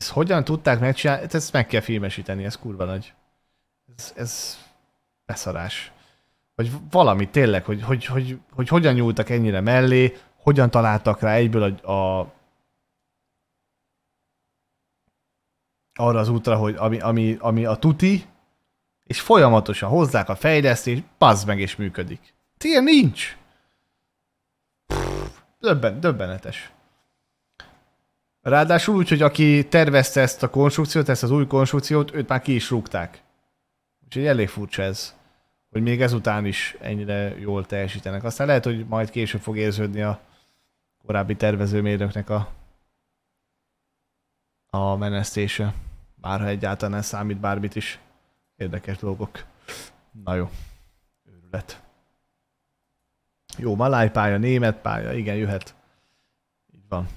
Ezt hogyan tudták megcsinálni? Hát ezt meg kell filmesíteni, ez kurva nagy. Ez, ez beszarás. Vagy valami tényleg, hogy, hogy, hogy, hogy hogyan nyúltak ennyire mellé, hogyan találtak rá egyből a, a arra az útra, hogy ami, ami, ami a tuti, és folyamatosan hozzák a fejlesztést, bazd meg és működik. Tényleg nincs! Pff, döbben, döbbenetes. Ráadásul úgy, hogy aki tervezte ezt a konstrukciót, ezt az új konstrukciót, őt már ki is rúgták. Úgyhogy elég furcsa ez, hogy még ezután is ennyire jól teljesítenek. Aztán lehet, hogy majd később fog érződni a korábbi tervezőmérnöknek a, a menesztése. Bárha egyáltalán ez számít bármit is. Érdekes dolgok. Na jó. Őrület. Jó, maláj pálya, német pálya, igen, jöhet. Így van.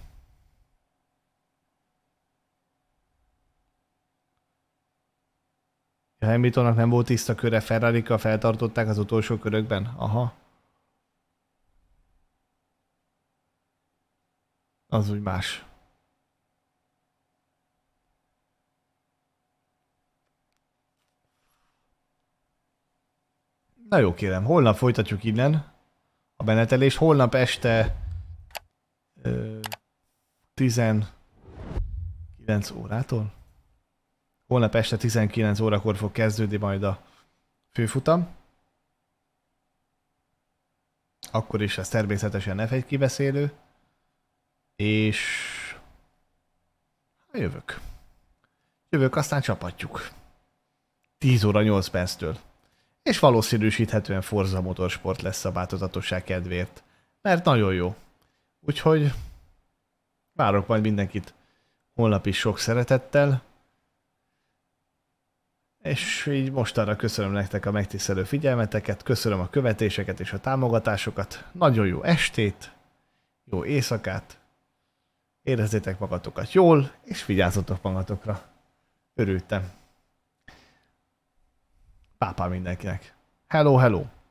Hamiltonnak nem volt tiszta köre, ferrari feltartották az utolsó körökben. Aha. Az úgy más. Na jó kérem, holnap folytatjuk innen a benetelés. Holnap este ö, 19 órától. Holnap este 19 órakor fog kezdődni majd a főfutam. Akkor is ez természetesen ne 1 kibeszélő. És... Hát jövök. Jövök, aztán csapatjuk. 10 óra 8 perctől. És valószínűsíthetően Forza Motorsport lesz a változatosság kedvéért. Mert nagyon jó. Úgyhogy várok majd mindenkit holnap is sok szeretettel. És így mostanra köszönöm nektek a megtisztelő figyelmeteket, köszönöm a követéseket és a támogatásokat. Nagyon jó estét, jó éjszakát, érezzétek magatokat jól, és vigyázzatok magatokra. Örültem. pápa mindenkinek. Hello, hello!